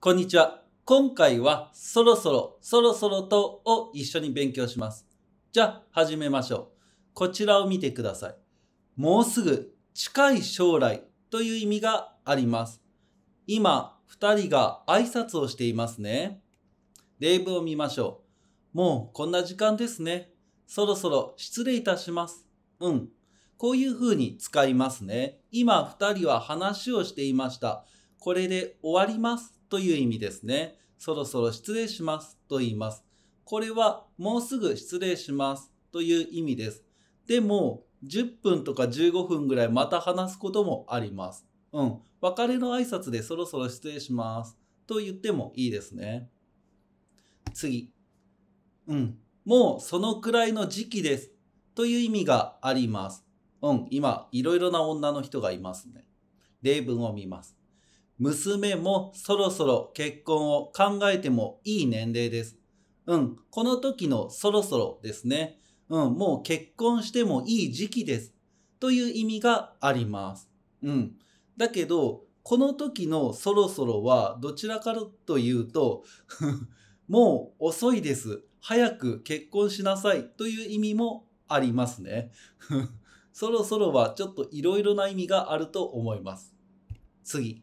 こんにちは。今回はそろそろ、そろそろとを一緒に勉強します。じゃあ始めましょう。こちらを見てください。もうすぐ、近い将来という意味があります。今、二人が挨拶をしていますね。例文を見ましょう。もうこんな時間ですね。そろそろ失礼いたします。うん。こういう風に使いますね。今、二人は話をしていました。これで終わりますという意味ですね。そろそろ失礼しますと言います。これはもうすぐ失礼しますという意味です。でも、10分とか15分ぐらいまた話すこともあります。うん。別れの挨拶でそろそろ失礼しますと言ってもいいですね。次。うん。もうそのくらいの時期ですという意味があります。うん。今、いろいろな女の人がいますね。例文を見ます。娘もそろそろ結婚を考えてもいい年齢です。うん、この時のそろそろですね。うん、もう結婚してもいい時期です。という意味があります。うん。だけど、この時のそろそろはどちらかというと もう遅いです。早く結婚しなさいという意味もありますね。そろそろはちょっといろいろな意味があると思います。次。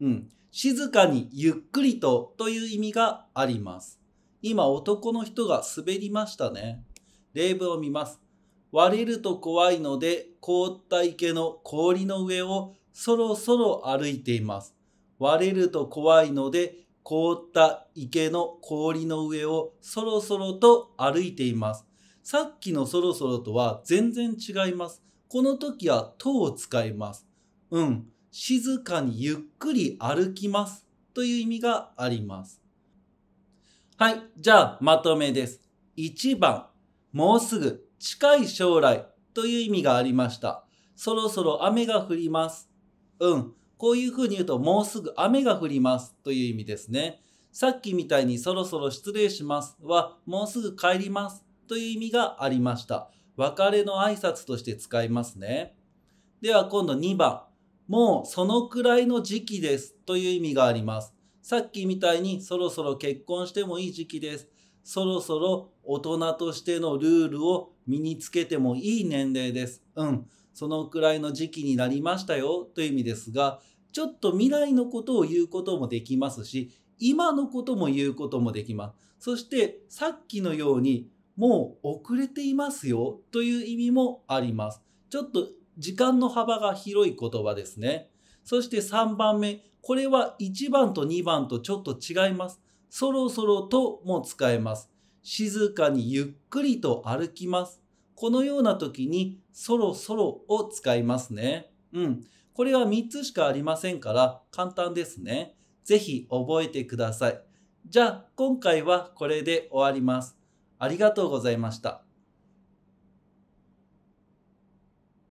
うん、静かにゆっくりとという意味があります。今男の人が滑りましたね。例文を見ます。割れると怖いので凍った池の氷の上をそろそろ歩いています。割れると怖いので凍った池の氷の上をそろそろと歩いています。さっきのそろそろとは全然違います。この時はとを使います。うん。静かにゆっくり歩きますという意味があります。はい、じゃあまとめです。1番、もうすぐ、近い将来という意味がありました。そろそろ雨が降ります。うん、こういう風に言うと、もうすぐ雨が降りますという意味ですね。さっきみたいにそろそろ失礼しますは、もうすぐ帰りますという意味がありました。別れの挨拶として使いますね。では今度2番。もうそのくらいの時期ですという意味があります。さっきみたいにそろそろ結婚してもいい時期です。そろそろ大人としてのルールを身につけてもいい年齢です。うん。そのくらいの時期になりましたよという意味ですが、ちょっと未来のことを言うこともできますし、今のことも言うこともできます。そしてさっきのように、もう遅れていますよという意味もあります。ちょっと時間の幅が広い言葉ですね。そして3番目、これは1番と2番とちょっと違います。そろそろとも使えます。静かにゆっくりと歩きます。このような時にそろそろを使いますね。うん。これは3つしかありませんから簡単ですね。ぜひ覚えてください。じゃあ今回はこれで終わります。ありがとうございました。